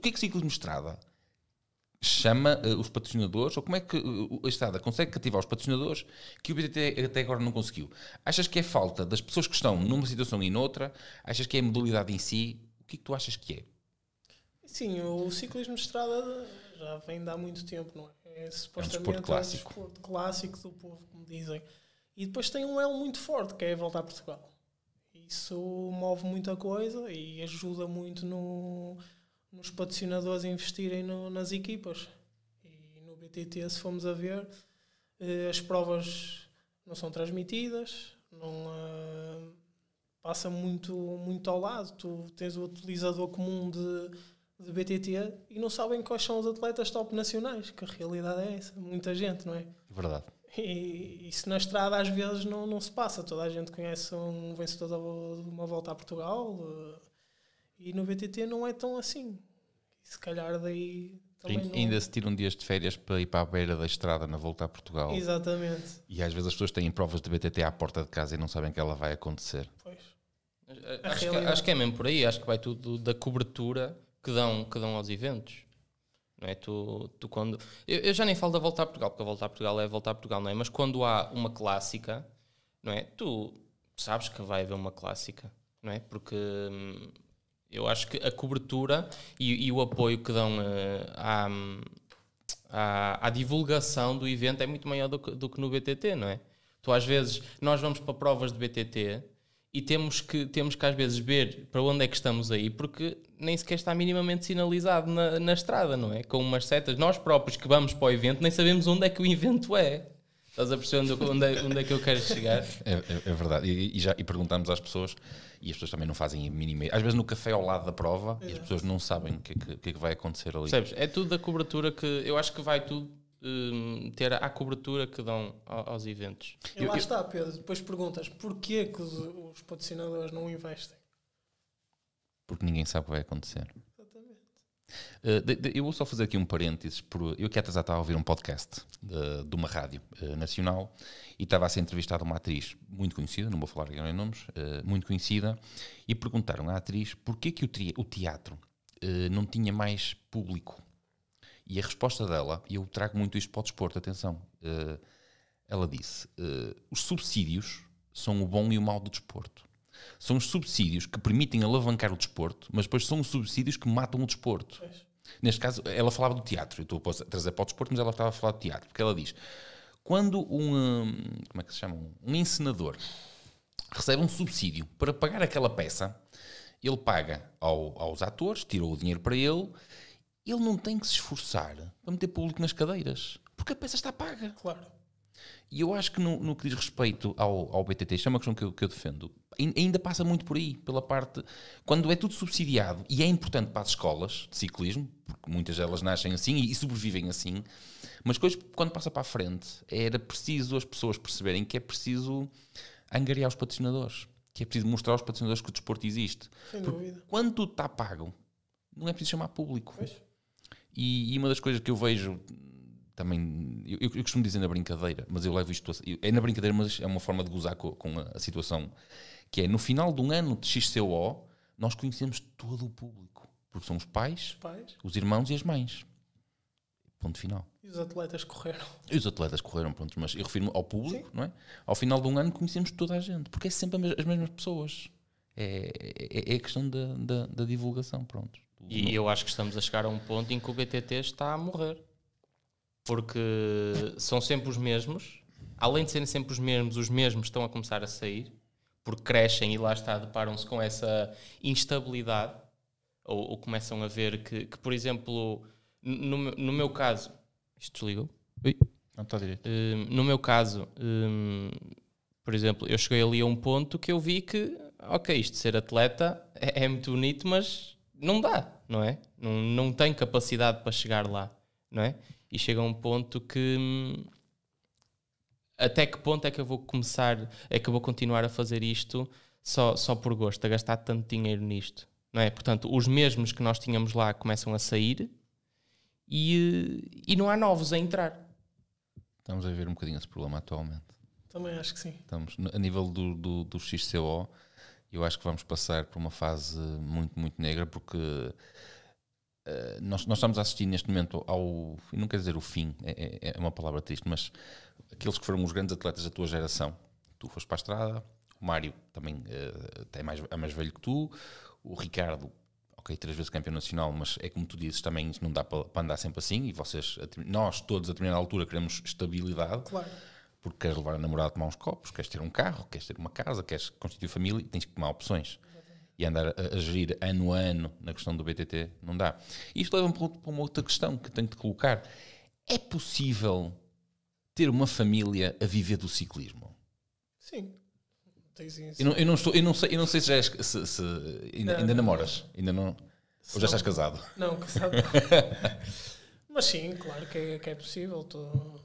o que é que o ciclismo estrada chama uh, os patrocinadores, ou como é que uh, a estrada consegue cativar os patrocinadores que o BTT até agora não conseguiu? Achas que é falta das pessoas que estão numa situação e noutra? Achas que é a modalidade em si? O que é que tu achas que é? Sim, o ciclismo de estrada já vem de há muito tempo, não é? É, é supostamente é um desporto clássico. É um desporto clássico do povo, como dizem. E depois tem um elo muito forte, que é voltar a Portugal. Isso move muita coisa e ajuda muito no nos patrocinadores investirem no, nas equipas. E no BTT, se fomos a ver, eh, as provas não são transmitidas, não uh, passa muito, muito ao lado. Tu tens o utilizador comum de, de BTT e não sabem quais são os atletas top nacionais, que a realidade é essa. Muita gente, não é? Verdade. E isso na estrada às vezes não, não se passa. Toda a gente conhece um vencedor de uma volta a Portugal, eh, e no BTT não é tão assim. se calhar daí. ainda não... se tiram dias de férias para ir para a beira da estrada na volta a Portugal. Exatamente. E às vezes as pessoas têm provas de BTT à porta de casa e não sabem que ela vai acontecer. Pois. Acho eh, que, acho que, é, é mesmo por aí. Acho que vai tudo da cobertura que dão, que dão aos eventos. Não é? tu, tu quando, eu, eu já nem falo da volta a Portugal, porque a volta a Portugal é a volta a Portugal, não é? Mas quando há uma clássica, não é? Tu sabes que vai haver uma clássica, não é? Porque hum, eu acho que a cobertura e, e o apoio que dão uh, à, à, à, divulgação do evento é muito maior do que, do que no BTT, não é? Tu às vezes, nós vamos para provas de BTT e temos que, temos que às vezes ver para onde é que estamos aí, porque nem sequer está minimamente sinalizado na, na estrada, não é? Com umas setas, nós próprios que vamos para o evento nem sabemos onde é que o evento é. Estás a perceber onde, é, onde é que eu quero chegar? É, é, é verdade. E, e, já, e perguntamos às pessoas, e as pessoas também não fazem a mínima. Às vezes no café ao lado da prova, e as pessoas não sabem o que, é que, é que, vai acontecer ali. Sabes, é tudo da cobertura que. Eu acho que vai tudo um, ter a cobertura que dão aos eventos. E lá eu, está, Pedro. Depois perguntas porquê que os, os patrocinadores não investem? Porque ninguém sabe o que vai acontecer. Eh, de, de, eu vou só fazer aqui um parênteses. Por, eu que atrás estava a ouvir um podcast de, de uma rádio uh, nacional e estava a ser entrevistada uma atriz muito conhecida, não vou falar em nomes, uh, muito conhecida, e perguntaram à atriz porquê que o, o teatro não tinha mais público. E a resposta dela, e eu trago muito isto para o desporto, atenção, ela disse, os subsídios são o bom e o mal do desporto. São os subsídios que permitem alavancar o desporto, mas depois são os subsídios que matam o desporto. Pois. Neste caso, ela falava do teatro. Eu estou a trazer para o desporto, mas ela estava a falar do teatro. Porque ela diz: quando um. Hum, como é que se chama? Um encenador recebe um subsídio para pagar aquela peça, ele paga ao, aos atores, tirou o dinheiro para ele, ele não tem que se esforçar para meter público nas cadeiras. Porque a peça está paga. Claro. E eu acho que no, no que diz respeito ao, ao BTT, chama a questão que eu, que eu defendo, ainda passa muito por aí, pela parte. Quando é tudo subsidiado e é importante para as escolas de ciclismo, porque muitas delas nascem assim e, sobrevivem assim, mas coisas, quando passa para a frente, era preciso as pessoas perceberem que é preciso angariar os patrocinadores, que é preciso mostrar aos patrocinadores que o desporto existe. Sem porque dúvida. Quando tudo está pago, não é preciso chamar público. Pois. E, e uma das coisas que eu vejo também. Eu, eu, costumo dizer na brincadeira, mas eu levo isto. A, é na brincadeira, mas é uma forma de gozar com, com a, a, situação. Que é no final de um ano de XCO, nós conhecemos todo o público. Porque são os pais, pais. os irmãos e as mães. Ponto final. E os atletas correram. E os atletas correram, pronto, mas eu refiro-me ao público, Sim. não é? Ao final de um ano conhecemos toda a gente, porque é sempre as mesmas pessoas. É, é, é a questão da, da, da divulgação, pronto. E não. eu acho que estamos a chegar a um ponto em que o BTT está a morrer porque são sempre os mesmos. Além de serem sempre os mesmos, os mesmos estão a começar a sair, porque crescem e lá está, deparam-se com essa instabilidade, ou, ou começam a ver que, que, por exemplo, no, no meu caso, isto desligou? Ui. Não está direito. Uh, no meu caso, um, por exemplo, eu cheguei ali a um ponto que eu vi que, ok, isto de ser atleta é, é muito bonito, mas não dá, não é? Não, não tem capacidade para chegar lá, não é? e chega a um ponto que hum, até que ponto é que eu vou começar, é que eu vou continuar a fazer isto só, só por gosto, a gastar tanto dinheiro nisto, não é? Portanto, os mesmos que nós tínhamos lá começam a sair e, e não há novos a entrar. Estamos a ver um bocadinho esse problema atualmente. Também acho que sim. Estamos, a nível do, do, do XCO, eu acho que vamos passar por uma fase muito, muito negra, porque eh, nós, nós, estamos a assistir neste momento ao. E não quer dizer o fim, é, é, é, uma palavra triste, mas aqueles que foram os grandes atletas da tua geração. Tu foste para a estrada, o Mário também uh, é, mais, é mais velho que tu, o Ricardo, ok, três vezes campeão nacional, mas é como tu dizes, também não dá para, para andar sempre assim. E vocês, nós todos, a determinada altura, queremos estabilidade. Claro. Porque queres levar a namorada a tomar uns copos, queres ter um carro, queres ter uma casa, queres constituir família e tens que tomar opções e andar a, a, gerir ano a ano na questão do BTT, não dá. Isto leva-me para uma outra questão que tenho de colocar. É possível ter uma família a viver do ciclismo? Sim. Eu não, eu não, estou, eu não, sei, eu não sei se já és, se, se, ainda, não, ainda namoras, ainda não. ou já estás casado? Não, casado. Mas sim, claro que é, que é possível. Tô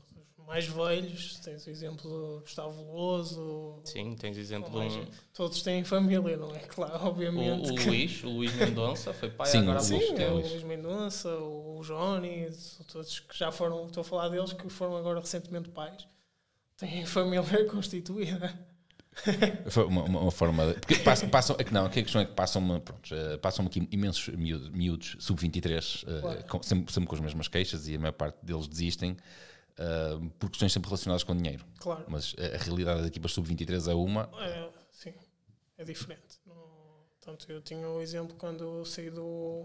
mais velhos, tens o exemplo do Gustavo Veloso. Sim, tens o exemplo de um... Todos têm família, não é? Claro, obviamente. O, o Luís, o Luís Mendonça, foi pai sim, agora. Sim, o Luís Mendonça, o Johnny, todos que já foram, estou a falar deles, que foram agora recentemente pais. Têm família constituída. Foi uma, uma, uma, forma. De, porque passam, passam, é não, a questão é que passam-me pronto, eh, passam aqui imensos miúdos, miúdos sub-23, eh, claro. sempre, sempre com as mesmas queixas e a maior parte deles desistem uh, por questões sempre relacionadas com dinheiro. Claro. Mas a, a realidade da equipa sub-23 é uma. É, sim, é diferente. No, tanto eu tinha o exemplo quando saí do,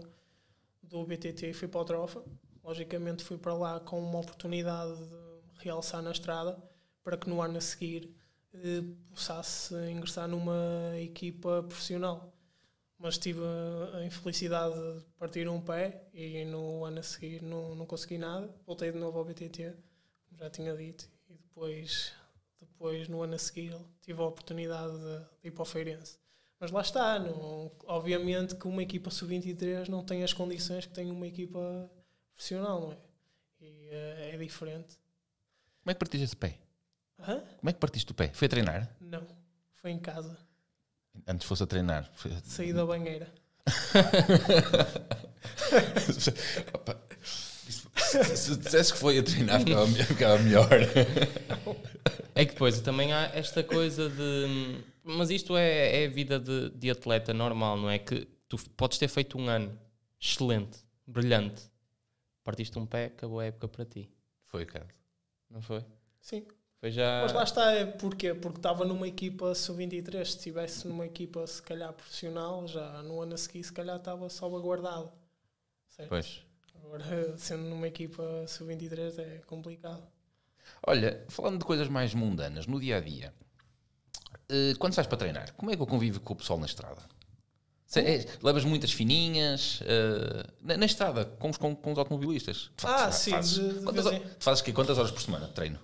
do BTT e fui para o Trofa. Logicamente fui para lá com uma oportunidade de realçar na estrada para que no ano a seguir eh, ingressar numa equipa profissional. Mas tive a infelicidade de partir um pé e no ano a seguir não, não consegui nada. Voltei de novo ao BTT já tinha dito, e depois, depois no ano a seguir, tive a oportunidade de, de ir para o Feirense. Mas lá está, no obviamente que uma equipa sub-23 não tem as condições que tem uma equipa profissional, não é? E uh, é diferente. Como é que partiste esse pé? Hã? Como é que partiste o pé? Foi a treinar? Não, foi em casa. Antes fosse a treinar? Foi... Saí da banheira. se, se dissesse que foi a treinar, ficava, ficava melhor. É que depois também há esta coisa de. Mas isto é, é vida de, de atleta normal, não é? Que tu podes ter feito um ano excelente, brilhante, partiste um pé, acabou a época para ti. Foi, cara. Não foi? Sim. Foi já... Mas lá está, é porque Porque estava numa equipa sub-23. Se estivesse numa equipa, se calhar, profissional, já no ano a seguir, se calhar estava salvaguardado. Certo? Pois. Agora, sendo numa equipa sub-23 é complicado. Olha, falando de coisas mais mundanas, no dia a dia, eh, quando sais para treinar, como é que eu convivo com o pessoal na estrada? É, levas muitas fininhas eh, na, estrada com os, com, com os automobilistas. Fazes, ah, sim. Fazes, de, de quantas, de... fazes que, quantas horas por semana de treino?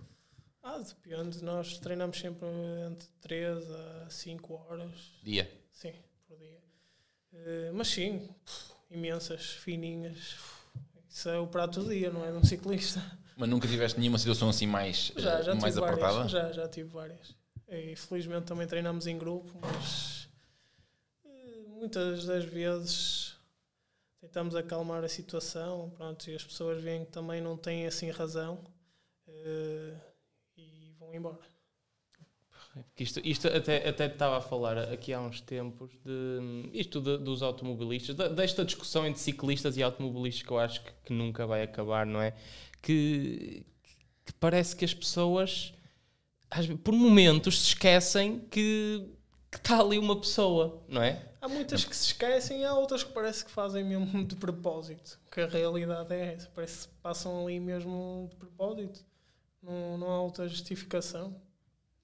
Ah, depende. Nós treinamos sempre entre 3 a 5 horas. Dia? Sim, por dia. Eh, mas sim, imensas, fininhas isso é o prato do dia, não é? De um ciclista. Mas nunca tiveste nenhuma situação assim mais, eh, já, já mais apertada? Várias, já, já tive várias. E, felizmente também treinamos em grupo, mas eh, muitas das vezes tentamos acalmar a situação pronto, e as pessoas veem que também não têm assim razão eh, e vão embora. Porque isto, isto até, até estava a falar aqui há uns tempos de isto de, dos automobilistas, de, desta discussão entre ciclistas e automobilistas que eu acho que, que nunca vai acabar, não é? Que, que parece que as pessoas por momentos se esquecem que, que está ali uma pessoa, não é? Há muitas que se esquecem e há outras que parece que fazem mesmo de propósito. Que a realidade é essa. Parece que passam ali mesmo de propósito. Não, não há outra justificação.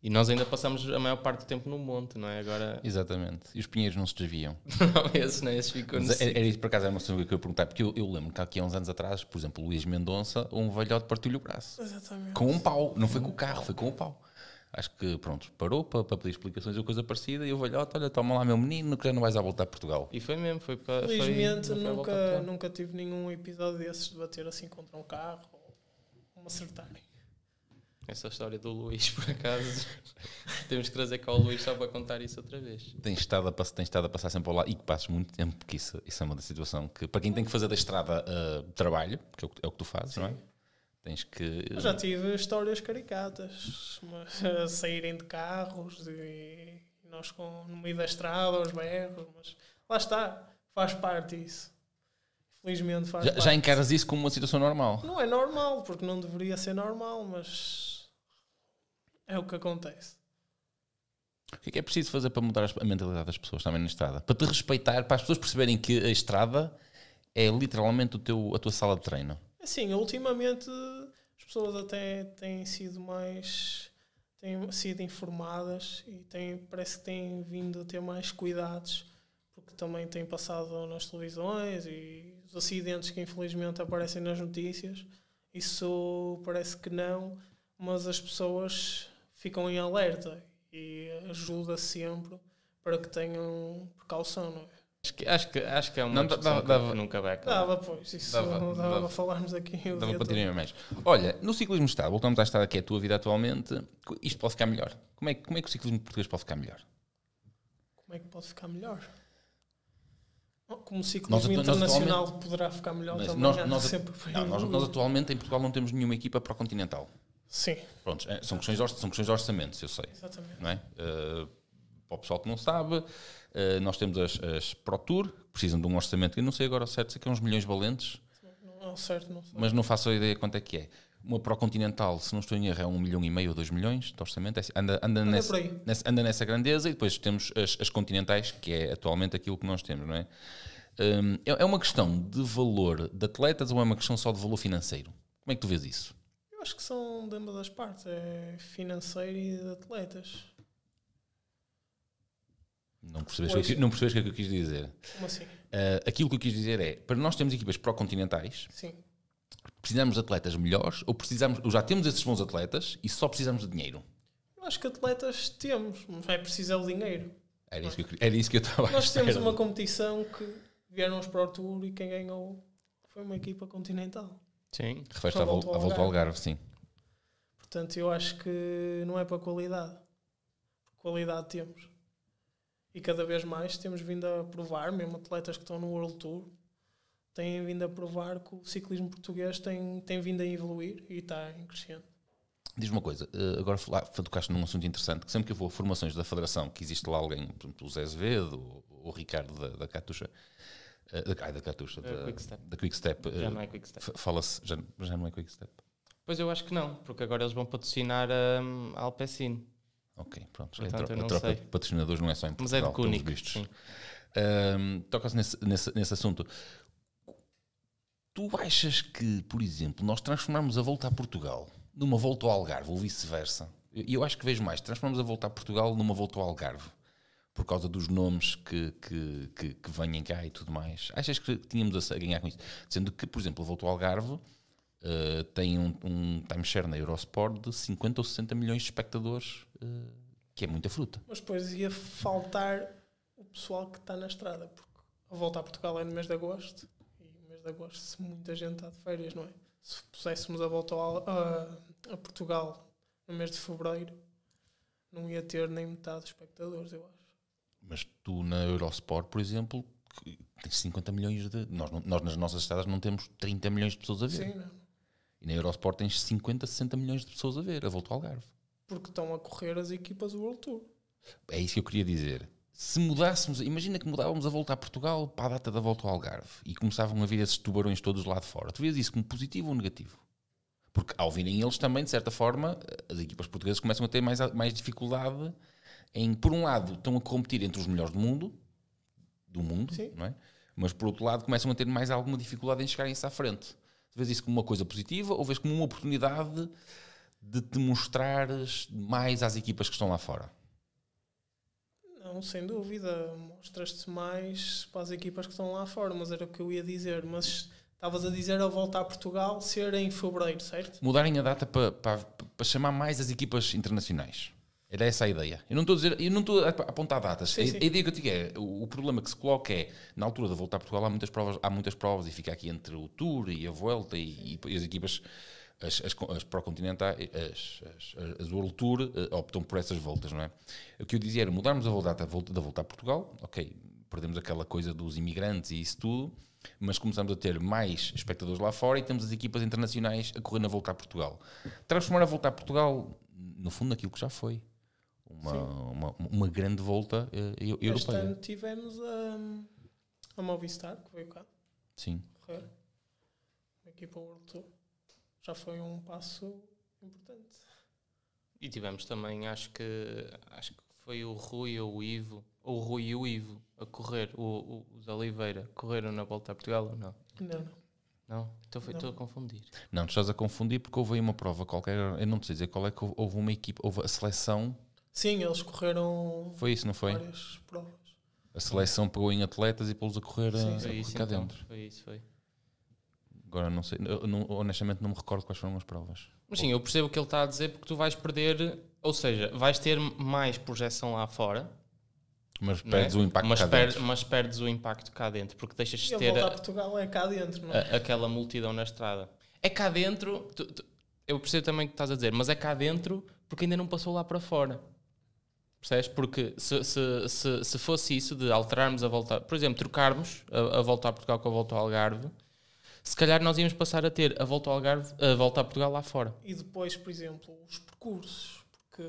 E nós ainda passamos a maior parte do tempo no monte, não é? Agora... Exatamente. E os pinheiros não se desviam. não, esses não, esses ficam Mas era, era isso, por acaso, era uma coisa que eu ia perguntar, porque eu, eu, lembro que aqui há uns anos atrás, por exemplo, Luís Mendonça, um velhote partiu-lhe o braço. Exatamente. Com um pau. Não foi com o carro, foi com o pau. Acho que, pronto, parou para, para pedir explicações ou coisa parecida e o velhote, olha, toma lá meu menino que já não vais a voltar a Portugal. E foi mesmo, foi para... Felizmente foi, nunca, nunca tive nenhum episódio desses de bater assim contra um carro ou me acertarem. Essa história do Luís, por acaso, temos que trazer cá o Luís só para contar isso outra vez. Tens estado a, tens estado a passar sempre ao lado e que passas muito tempo, porque isso, isso é uma situação que, para quem tem que fazer da estrada uh, trabalho, que é o, é o, que tu fazes, Sim. não é? Tens que. Eu eh, já tive histórias caricatas, mas, saírem de carros e nós com, no meio da estrada, aos berros, mas lá está, faz parte isso. Felizmente faz já, parte. Já encaras isso como uma situação normal? Não é normal, porque não deveria ser normal, mas é o que acontece. O que é, que é preciso fazer para mudar a mentalidade das pessoas também na estrada? Para te respeitar, para as pessoas perceberem que a estrada é literalmente o teu, a tua sala de treino. Sim, ultimamente as pessoas até têm sido mais têm sido informadas e têm, parece que têm vindo a ter mais cuidados porque também têm passado nas televisões e os acidentes que infelizmente aparecem nas notícias isso parece que não mas as pessoas ficam em alerta e ajuda sempre para que tenham precaução, não é? Acho que, acho que, acho que é uma não, dava, que dava, nunca vai acabar. Dava, pois, isso dava, dava, dava para falarmos aqui. Dava para terem mais. Olha, no ciclismo está, voltamos a estar aqui, a tua vida atualmente, isto pode ficar melhor. Como é, como é que o ciclismo português pode ficar melhor? Como é que pode ficar melhor? Como o ciclismo nós, internacional nós poderá ficar melhor nós, também. Nós, nós, não, nós, nós atualmente em Portugal não temos nenhuma equipa para o continental. Sim. Pronto, é, são questões, de, são questões de orçamentos, eu sei. Exatamente. Não é? Uh, para o pessoal que não sabe, uh, nós temos as, as ProTour, que precisam de um orçamento, eu não sei agora certo, sei é que é uns milhões valentes. Não, não, certo, não sei. Mas não faço a ideia quanto é que é. Uma Procontinental, se não estou em erro, é um milhão e meio ou dois milhões de orçamento. É assim, anda, anda, anda, nessa, nessa, anda nessa grandeza e depois temos as, as continentais, que é atualmente aquilo que nós temos, não é? Hum, é, é uma questão de valor de atletas ou é uma questão só de valor financeiro? Como é que tu vês isso? acho que são de ambas as partes, é financeiro e de atletas. Não percebes, pois. que não percebes o que é que eu quis dizer. Como assim? Uh, aquilo que eu quis dizer é, para nós temos equipas pró-continentais, precisamos de atletas melhores ou precisamos, ou já temos esses bons atletas e só precisamos de dinheiro? Eu Acho que atletas temos, não é preciso o dinheiro. Era isso, que eu, era isso que eu estava Nós temos uma competição que vieram os Pro Tour e quem ganhou foi uma equipa continental. Sim. Refere-se à volta ao Algarve. sim. Portanto, eu acho que não é para qualidade. Qualidade temos. E cada vez mais temos vindo a provar, mesmo atletas que estão no World Tour, têm vindo a provar que o ciclismo português tem, tem vindo a evoluir e está em crescendo. Diz uma coisa, eh, agora tocaste num assunto interessante, que sempre que eu vou a formações da federação, que existe lá alguém, por exemplo, o Zé Azevedo ou o Ricardo da, da Catuxa, eh, da, ai, da Catuxa, da, Quick Step. Da quick step já eh, não é Quick Step. Fala-se, já, já não é Quick Step. Pois eu acho que não, porque agora eles vão patrocinar um, a Alpecin. Ok, pronto. Portanto, a, tro de patrocinadores não é só em Portugal, Mas é de Cúnico, Um, Toca-se nesse, nesse, nesse assunto. Tu achas que, por exemplo, nós transformarmos a volta a Portugal numa volta ao Algarve ou vice-versa? E eu, eu acho que vejo mais, transformamos a volta a Portugal numa volta ao Algarve por causa dos nomes que, que, que, que vêm cá e tudo mais. Achas que tínhamos a ganhar com isso? Sendo que, por exemplo, voltou ao Algarve, uh, tem um, um timeshare na Eurosport de 50 ou 60 milhões de espectadores, uh, que é muita fruta. Mas depois ia faltar o pessoal que está na estrada, porque a volta a Portugal é no mês de agosto, e no mês de agosto se muita gente está de férias, não é? Se puséssemos a volta ao, a Portugal no mês de fevereiro, não ia ter nem metade de espectadores, eu acho. Mas tu na Eurosport, por exemplo, tens 50 milhões de. Nós, nós nas nossas estradas não temos 30 milhões de pessoas a ver. Sim, não. E na Eurosport tens 50, 60 milhões de pessoas a ver, a volta ao Algarve. Porque estão a correr as equipas do World Tour. É isso que eu queria dizer. Se mudássemos, imagina que mudávamos a volta a Portugal para a data da volta ao Algarve e começavam a vir esses tubarões todos lá de fora, tu vês isso como positivo ou negativo? Porque ao virem eles também, de certa forma, eh, as equipas portuguesas começam a ter mais, mais dificuldade em, por um lado, estão a competir entre os melhores do mundo, do mundo, Sim. não é? Mas por outro lado, começam a ter mais alguma dificuldade em chegarem-se à frente. Vês isso como uma coisa positiva ou vês como uma oportunidade de te mostrares mais às equipas que estão lá fora? Não, sem dúvida. Mostras-te mais para as equipas que estão lá fora, mas era o que eu ia dizer. Mas estavas a dizer a volta a Portugal ser em fevereiro, certo? Mudarem a data para, para, para chamar mais as equipas internacionais. Era essa a ideia. Eu não estou a, dizer, eu não estou a apontar datas. Sim, a, sim. a, ideia que eu digo é, o, problema que se coloca é, na altura da volta a Portugal, há muitas provas, há muitas provas e fica aqui entre o Tour e a Volta e, e as equipas, as, as, as as, as, as World Tour, eh, optam por essas voltas, não é? O que eu dizia era, mudarmos a data da volta a Portugal, ok, perdemos aquela coisa dos imigrantes e isso tudo, mas começamos a ter mais espectadores lá fora e temos as equipas internacionais a correr na volta a Portugal. Transformar a volta a Portugal, no fundo, naquilo que já foi uma, uma, uma, grande volta uh, europeia. Este ano tivemos a hum, a Movistar, que veio cá. Sim. Correr. equipa para World Tour. Já foi um passo importante. E tivemos também, acho que, acho que foi o Rui ou o Ivo, ou o Rui e o Ivo, a correr, o, o, os Oliveira, correram na Volta a Portugal ou não? Não, não. Não? Então foi, estou a confundir. Não, estás a confundir porque houve aí uma prova qualquer, eu não te sei dizer qual é que houve, houve uma equipa, houve a seleção Sim, eles correram. Foi isso, não foi? Várias provas. A seleção pegou em atletas e pôs a correr Sim, a, foi isso, cá então. dentro. Foi isso, foi. Agora não sei, não, honestamente não me recordo quais foram as provas. Mas sim, eu percebo o que ele está a dizer porque tu vais perder, ou seja, vais ter mais projeção lá fora. Mas né? perdes é? o impacto mas cá per, dentro. Mas perdes o impacto cá dentro, porque deixas de ter. A, a, Portugal é cá dentro, não é? A, aquela multidão na estrada. É cá dentro, tu, tu, eu percebo também o que estás a dizer, mas é cá dentro porque ainda não passou lá para fora. Percebes? Porque se, se, se, se, fosse isso de alterarmos a volta, por exemplo, trocarmos a, a volta a Portugal com a volta ao Algarve, se calhar nós íamos passar a ter a volta ao Algarve, a volta a Portugal lá fora. E depois, por exemplo, os percursos, porque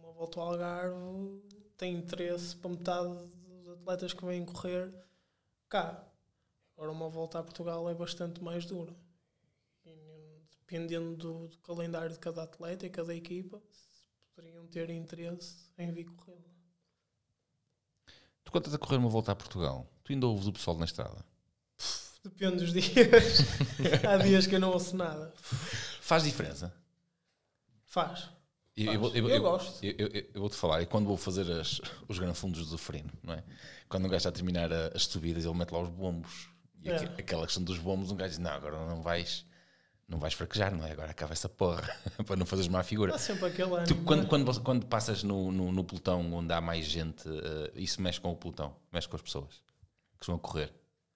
uma volta ao Algarve tem interesse para metade dos atletas que vêm correr cá. Agora uma volta a Portugal é bastante mais dura. E, dependendo do, do calendário de cada atleta e cada equipa, poderiam ter interesse em vir corrê-la. Tu contas a correr uma volta a Portugal, tu ainda ouves o pessoal na estrada? Pff, depende dos dias. Há dias que eu não ouço nada. Faz diferença? Faz. Eu, eu, eu, eu, gosto. Eu, vou-te falar, e quando vou fazer as, os granfundos do freno, não é? Quando um gajo está a terminar a, as subidas, ele mete lá os bombos. E é. aquela questão dos bombos, um gajo diz: Não, agora não vais não vais fraquejar, não é? Agora acaba essa porra, para não fazeres má figura. Há sempre aquele ano. tu, quando, né? quando, quando, passas no, no, no, pelotão onde há mais gente, uh, isso mexe com o pelotão, mexe com as pessoas que estão a correr.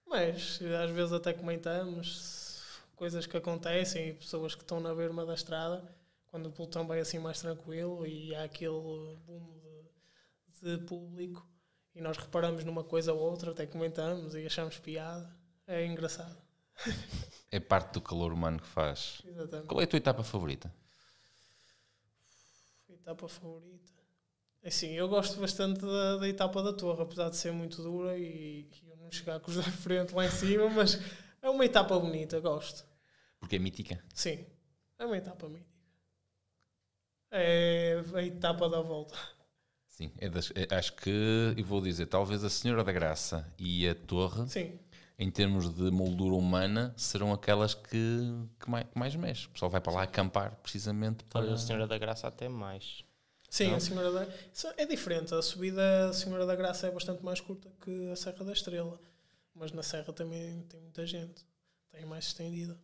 Mas às vezes até comentamos coisas que acontecem e pessoas que estão na berma da estrada, quando o pelotão vai assim mais tranquilo e há aquele boom de, de público e nós reparamos numa coisa ou outra, até comentamos e achamos piada, é engraçado é parte do calor humano que faz. Exatamente. Qual é a tua etapa favorita? Etapa favorita. É assim, eu gosto bastante da, da etapa da torre, apesar de ser muito dura e, e eu não chegar com os da frente lá em cima, mas é uma etapa bonita, gosto. Porque é mítica? Sim, é uma etapa mítica. É a etapa da volta. Sim, é das, é, acho que, e vou dizer, talvez a Senhora da Graça e a Torre Sim em termos de moldura humana, serão aquelas que, que, mais, que mais mexe. O pessoal vai para lá acampar, precisamente para. Olha, a Senhora da Graça até mais. Sim, não? a Senhora da é diferente. A subida da Senhora da Graça é bastante mais curta que a Serra da Estrela, mas na Serra também tem muita gente, tem mais estendida.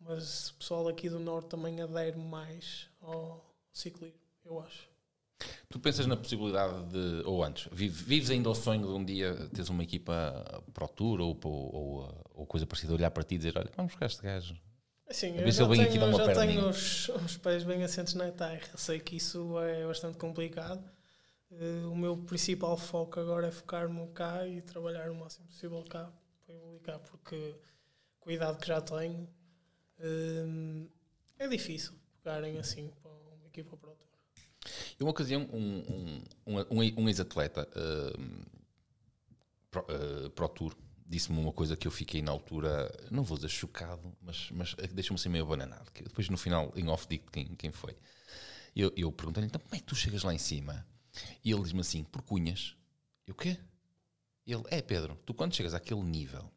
Mas o pessoal aqui do Norte também adere mais ao ciclismo, eu acho. Tu pensas na possibilidade de, ou antes, vives ainda o sonho de um dia teres uma equipa para o Tour ou, ou, eh, ou coisa parecida, olhar para ti e dizer: olha, vamos buscar este gajo. Sim, eu já tenho, já tenho os, os, pés bem assentos na terra, sei que isso é bastante complicado. Eh, o meu principal foco agora é focar-me cá e trabalhar o máximo possível cá para porque com a idade que já tenho eh, é difícil pegarem assim para uma equipa para uma ocasião, um, um, um, um ex-atleta uh, pro, uh, pro Tour disse-me uma coisa que eu fiquei na altura, não vou dizer chocado, mas, mas deixa-me ser meio abananado. Que depois, no final, em off, digo quem, quem foi. Eu, eu perguntei-lhe, então, como é que tu chegas lá em cima? E ele diz-me assim, por cunhas. Eu, o quê? Ele, é Pedro, tu quando chegas àquele nível,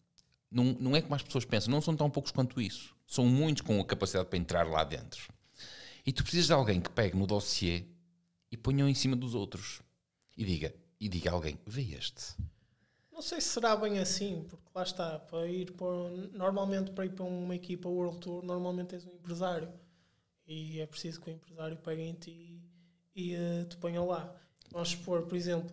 não, não é como as pessoas pensam, não são tão poucos quanto isso. São muitos com a capacidade para entrar lá dentro. E tu precisas de alguém que pegue no dossiê e ponham em cima dos outros. E diga, e diga a alguém, vê este. Não sei se será bem assim, porque lá está, para ir para, normalmente para ir para uma equipa World Tour, normalmente tens um empresário. E é preciso que o empresário pegue em ti e, e uh, te ponha lá. Vamos supor, por exemplo,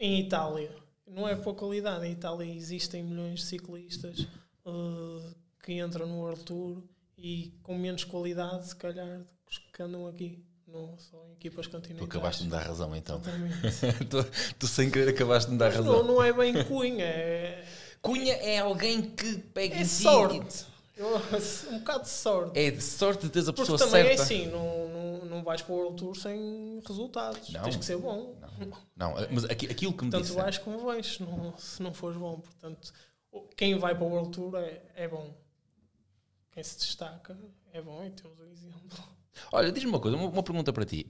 em Itália, não é pouca qualidade, em Itália existem milhões de ciclistas uh, que entram no World Tour e com menos qualidade, se calhar, que andam aqui não são equipas continentais. Tu acabaste de me dar razão então. tu, tu, sem querer acabaste de me dar Mas razão. Não, não é bem Cunha. É... Cunha é alguém que pega é sorte. Assim, um bocado de sorte. É de sorte de teres a pessoa Porque também certa. também é assim, não, não, não vais para o World Tour sem resultados. Não, Tens que ser bom. Não, não mas aquilo que me Tanto vais como vais, não, se não fores bom. Portanto, quem vai para o World Tour é, é bom. Quem se destaca é bom e temos um exemplo. Olha, diz-me uma coisa, uma, uma, pergunta para ti.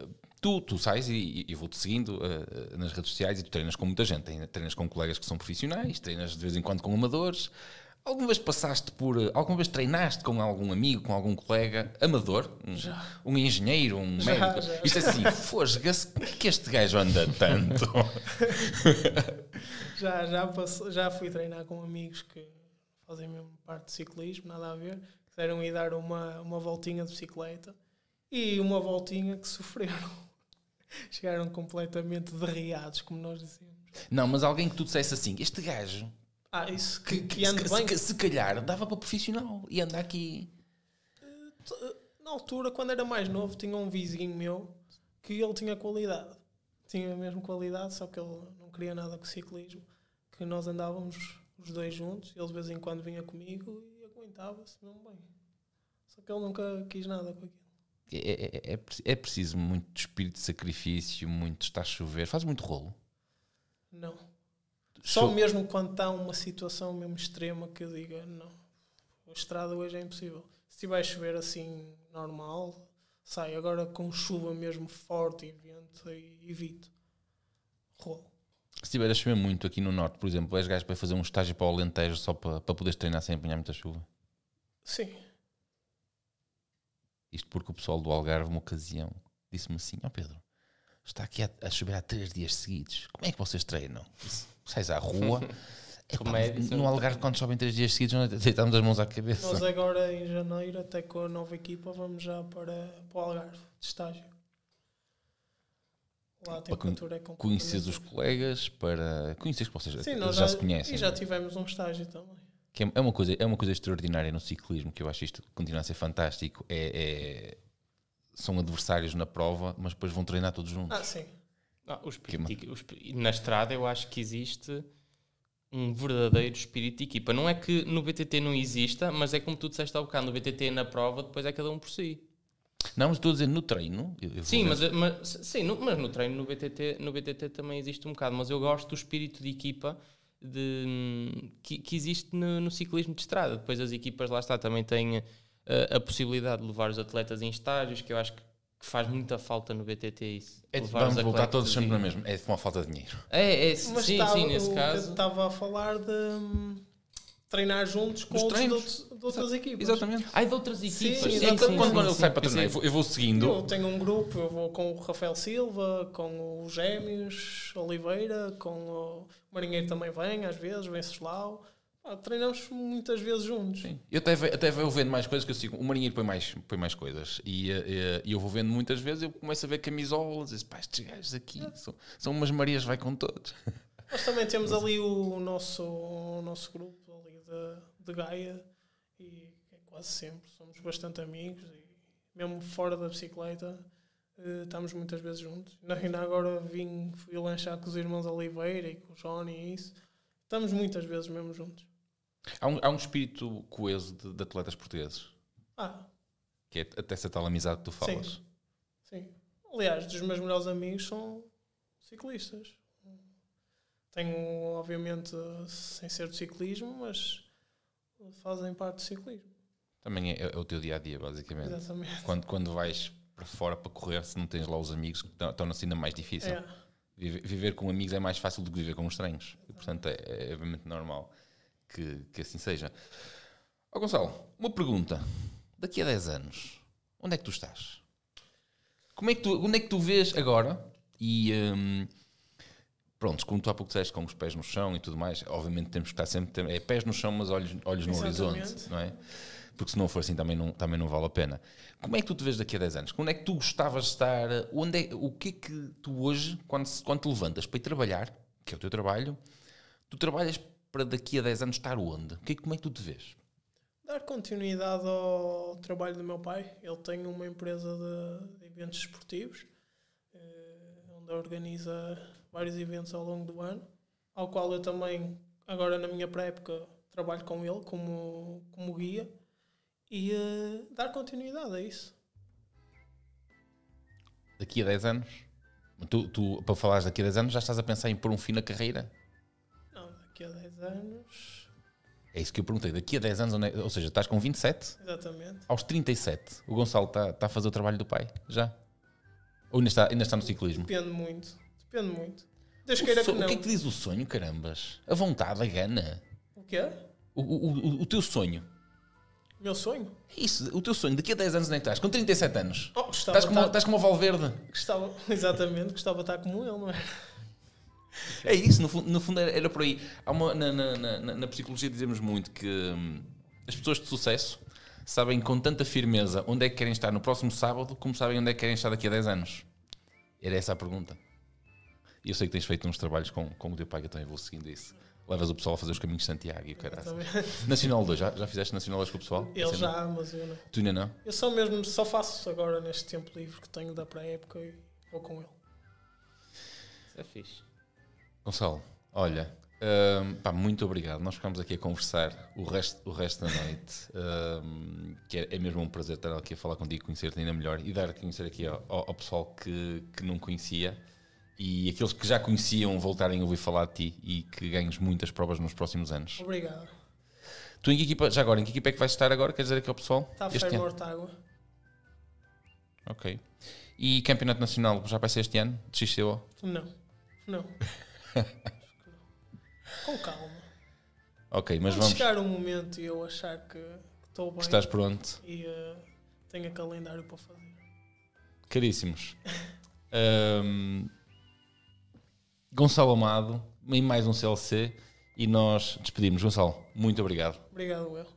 Uh, uh, tu, tu sais e, e vou-te seguindo uh, nas redes sociais e tu treinas com muita gente. Treinas com colegas que são profissionais, treinas de vez em quando com amadores. Alguma vez passaste por. Alguma vez treinaste com algum amigo, com algum colega amador? Já. Um engenheiro, um já, médico? Já. Isto é assim, fosga-se, como é que este gajo anda tanto? já, já, passou, já fui treinar com amigos que fazem mesmo parte de ciclismo, nada a ver, quiseram ir dar uma, uma voltinha de bicicleta e uma voltinha que sofreram. Chegaram completamente derriados, como nós dizíamos. Não, mas alguém que tu dissesse assim, este gajo. Ah, isso que, que, que, se, se, se, calhar dava para profissional e anda aqui. Eh, eh, na altura, quando era mais novo, tinha um vizinho meu que ele tinha qualidade. Tinha a mesma qualidade, só que ele não queria nada com ciclismo. Que nós andávamos os dois juntos, ele de vez em quando vinha comigo aguentava-se mesmo bem. Só que ele nunca quis nada com aquilo. É, é, é, é, é preciso muito espírito de sacrifício, muito está a chover. Faz muito rolo? Não. Só mesmo quando está uma situação mesmo extrema que eu diga, não, a estrada hoje é impossível. Se vai chover assim normal, sai. Agora com chuva mesmo forte e vento, evito. Rolo. Se estiver a chover muito aqui no norte, por exemplo, és gajo para fazer um estágio para o Alentejo só para, para poderes treinar sem apanhar muita chuva? Sim. Isto porque o pessoal do Algarve, uma ocasião, disse-me assim: Ó oh Pedro, está aqui a, a chover há três dias seguidos. Como é que vocês treinam? Sais à rua. Epá, é, é no Algarve, quando chovem três dias seguidos, nós deitamos as mãos à cabeça. Nós agora, em janeiro, até com a nova equipa, vamos já para, para o Algarve, de estágio. Lá a temperatura é con Conheces os colegas, para conhecer que vocês Sim, já, já, se conhecem. E já é? tivemos um estágio também que é, é uma coisa, é uma coisa extraordinária no ciclismo, que eu acho isto continua a ser fantástico, é, é são adversários na prova, mas depois vão treinar todos juntos. Ah, sim. os, os, é na estrada eu acho que existe um verdadeiro espírito de equipa. Não é que no BTT não exista, mas é como tu disseste há bocado, no BTT na prova depois é cada um por si. Não, mas estou a dizer no treino. Eu, eu sim, mas, mas, sim no, mas no treino, no BTT, no BTT também existe um bocado. Mas eu gosto do espírito de equipa de, que, que, existe no, no, ciclismo de estrada. Depois as equipas lá está também têm a, eh, a possibilidade de levar os atletas em estágios, que eu acho que que faz muita falta no BTT isso. É, vamos voltar todos sempre na mesma. É uma falta de dinheiro. É, é sim, sim, nesse caso. Estava a falar de hum, treinar juntos com outros de, de, outras equipes. Exatamente. Ai, de outras equipes. Sim, sim, sim, quando, quando ele sai para treinar, eu vou seguindo. Eu tenho um grupo, eu vou com o Rafael Silva, com o Gêmeos, Oliveira, com o Marinheiro também vem, às vezes, Venceslau. Ah, treinamos muitas vezes juntos. Sim. Eu até, até vou vendo mais coisas que eu sigo. O Marinheiro põe mais, põe mais coisas. E, e, eh, e eu vou vendo muitas vezes, eu começo a ver camisolas. E pá, estes gajos aqui é. são, são umas Marias, vai com todos. Nós também temos ali o nosso, o nosso grupo, ali de, de Gaia e é quase sempre somos bastante amigos e mesmo fora da bicicleta eh, estamos muitas vezes juntos. Ainda agora vim, fui lanchar com os irmãos Oliveira e com o Johnny e isso. Estamos muitas vezes mesmo juntos. Há um, há um espírito coeso de, de atletas portugueses? Ah. Que é até essa tal amizade que tu falas. Sim. Sim. Aliás, dos meus melhores amigos são ciclistas. Tenho, obviamente, sem ser do ciclismo, mas fazem parte do ciclismo. Também é, é o teu dia a dia, basicamente. Exatamente. Quando, quando vais para fora para correr, se não tens lá os amigos, torna-se então, então ainda mais difícil. É. Viver, viver, com amigos é mais fácil do que viver com estranhos. E, portanto, é, é, é obviamente normal que, que assim seja. Ó oh, Gonçalo, uma pergunta. Daqui a 10 anos, onde é que tu estás? Como é que tu, onde é que tu vês agora? E, hum, Pronto, como tu há pouco disseste, com os pés no chão e tudo mais, obviamente temos que estar sempre. É pés no chão, mas olhos, olhos no horizonte, não é? Porque se não for assim também não, também não vale a pena. Como é que tu te vês daqui a 10 anos? como é que tu gostavas de estar? Onde é, o que é que tu hoje, quando, quando te levantas para ir trabalhar, que é o teu trabalho, tu trabalhas para daqui a 10 anos estar onde? O que é, como é que tu te vês? Dar continuidade ao trabalho do meu pai. Ele tem uma empresa de eventos esportivos eh, organiza vários eventos ao longo do ano, ao qual eu também, agora na minha pré-época, trabalho com ele como, como guia e uh, dar continuidade a isso. Daqui a 10 anos? Tu, tu, para falares daqui a 10 anos, já estás a pensar em pôr um fim na carreira? Não, daqui a 10 anos. É isso que eu perguntei. Daqui a 10 anos, é? ou seja, estás com 27? Exatamente. Aos 37, o Gonçalo está, está a fazer o trabalho do pai, já? Ou ainda está, ainda está no ciclismo? Depende muito. Depende muito. Deus queira so, que não. O que é que diz o sonho, carambas? A vontade, a gana. O quê? O, o, o, o teu sonho. O meu sonho? Isso, o teu sonho. Daqui a 10 anos onde é que estás? Com 37 anos. Oh, estás, como, estás como o Valverde. Gostava, exatamente, gostava de estar como ele, não é? É isso, no, no fundo era, por aí. Uma, na, na, na, na, psicologia dizemos muito que hum, as pessoas de sucesso sabem com tanta firmeza onde é que querem estar no próximo sábado, como sabem onde é que querem estar daqui a 10 anos? Era essa a pergunta. E eu sei que tens feito uns trabalhos com, com o teu pai, que eu também vou seguindo isso. Levas o pessoal a fazer os caminhos de Santiago e o caralho. Nacional 2, já, já fizeste Nacional 2 com o pessoal? Ele é já, mas eu não. Tu ainda não? Eu só mesmo, só faço agora neste tempo livre que tenho da pré-época e vou com ele. Isso é fixe. Gonçalo, olha, um, pá, muito obrigado. Nós ficamos aqui a conversar o resto, o resto da noite. Um, que é, é, mesmo um prazer estar aqui a falar contigo, conhecer-te ainda melhor e dar a conhecer aqui ao, ao, pessoal que, que não conhecia e aqueles que já conheciam voltarem a ouvir falar de ti e que ganhes muitas provas nos próximos anos. Obrigado. Tu em que equipa, já agora, em que equipa é que vais estar agora? Quer dizer aqui ao pessoal? Está a Mortágua. Ok. E Campeonato Nacional já vai ser este ano? De XCO? Não, não. Com calma. Ok, mas vamos. chegar um momento e eu achar que estou bem. Que estás pronto. E uh, tenho calendário para fazer. Caríssimos. um, Gonçalo Amado, em mais um CLC. E nós despedimos. Gonçalo, muito obrigado. Obrigado, Will.